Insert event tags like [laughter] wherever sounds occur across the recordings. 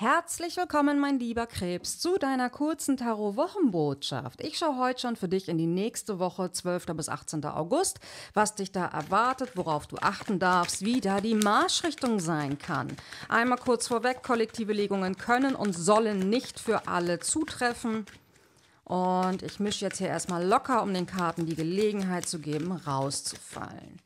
Herzlich willkommen, mein lieber Krebs, zu deiner kurzen Tarot-Wochenbotschaft. Ich schaue heute schon für dich in die nächste Woche, 12. bis 18. August, was dich da erwartet, worauf du achten darfst, wie da die Marschrichtung sein kann. Einmal kurz vorweg, kollektive Legungen können und sollen nicht für alle zutreffen. Und ich mische jetzt hier erstmal locker, um den Karten die Gelegenheit zu geben, rauszufallen.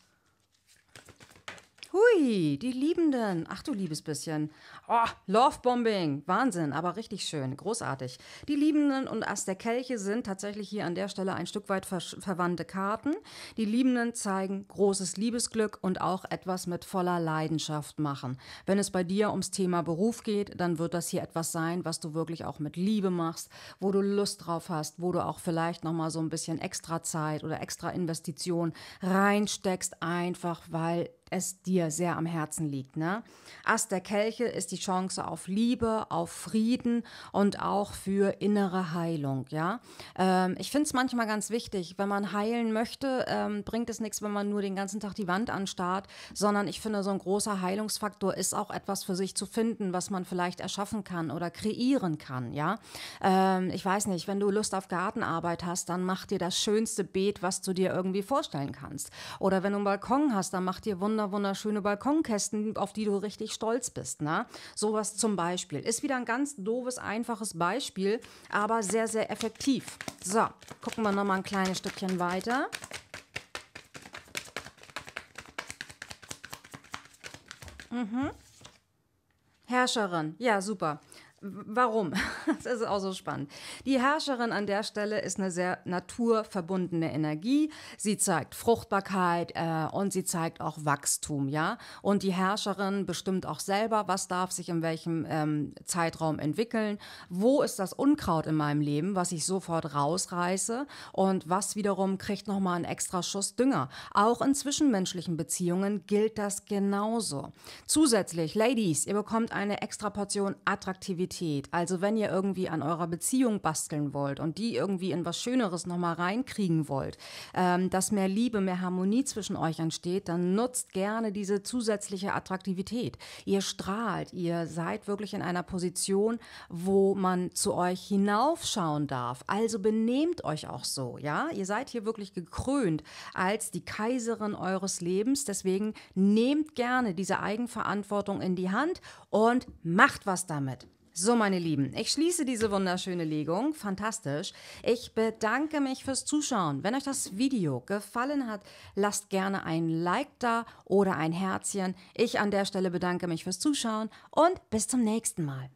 Hui, die Liebenden. Ach du liebes bisschen. Oh, Lovebombing. Wahnsinn, aber richtig schön. Großartig. Die Liebenden und Ast der Kelche sind tatsächlich hier an der Stelle ein Stück weit ver verwandte Karten. Die Liebenden zeigen großes Liebesglück und auch etwas mit voller Leidenschaft machen. Wenn es bei dir ums Thema Beruf geht, dann wird das hier etwas sein, was du wirklich auch mit Liebe machst, wo du Lust drauf hast, wo du auch vielleicht nochmal so ein bisschen extra Zeit oder extra Investition reinsteckst, einfach weil es dir sehr am Herzen liegt. Ne? Ast der Kelche ist die Chance auf Liebe, auf Frieden und auch für innere Heilung. Ja? Ähm, ich finde es manchmal ganz wichtig, wenn man heilen möchte, ähm, bringt es nichts, wenn man nur den ganzen Tag die Wand anstarrt, sondern ich finde, so ein großer Heilungsfaktor ist auch etwas für sich zu finden, was man vielleicht erschaffen kann oder kreieren kann. Ja? Ähm, ich weiß nicht, wenn du Lust auf Gartenarbeit hast, dann mach dir das schönste Beet, was du dir irgendwie vorstellen kannst. Oder wenn du einen Balkon hast, dann mach dir wunderbar wunderschöne Balkonkästen, auf die du richtig stolz bist. Ne? Sowas zum Beispiel. Ist wieder ein ganz doofes, einfaches Beispiel, aber sehr, sehr effektiv. So, gucken wir nochmal ein kleines Stückchen weiter. Mhm. Herrscherin, ja, super. Warum? [laughs] Das ist auch so spannend. Die Herrscherin an der Stelle ist eine sehr naturverbundene Energie. Sie zeigt Fruchtbarkeit äh, und sie zeigt auch Wachstum, ja. Und die Herrscherin bestimmt auch selber, was darf sich in welchem ähm, Zeitraum entwickeln. Wo ist das Unkraut in meinem Leben, was ich sofort rausreiße und was wiederum kriegt nochmal einen extra Schuss Dünger. Auch in zwischenmenschlichen Beziehungen gilt das genauso. Zusätzlich, Ladies, ihr bekommt eine extra Portion Attraktivität Sexualität. Also wenn ihr irgendwie an eurer Beziehung basteln wollt und die irgendwie in was Schöneres nochmal reinkriegen wollt, ähm, dass mehr Liebe, mehr Harmonie zwischen euch entsteht, dann nutzt gerne diese zusätzliche Attraktivität. Ihr strahlt, ihr seid wirklich in einer Position, wo man zu euch hinaufschauen darf. Also benehmt euch auch so, ja? Ihr seid hier wirklich gekrönt als die Kaiserin eures Lebens. Deswegen nehmt gerne diese Eigenverantwortung in die Hand und macht was damit. So, meine Lieben, ich schließe diese wunderschöne Legung. Fantastisch. Ich bedanke mich fürs Zuschauen. Wenn euch das Video gefallen hat, lasst gerne ein Like da oder ein Herzchen. Ich an der Stelle bedanke mich fürs Zuschauen und bis zum nächsten Mal.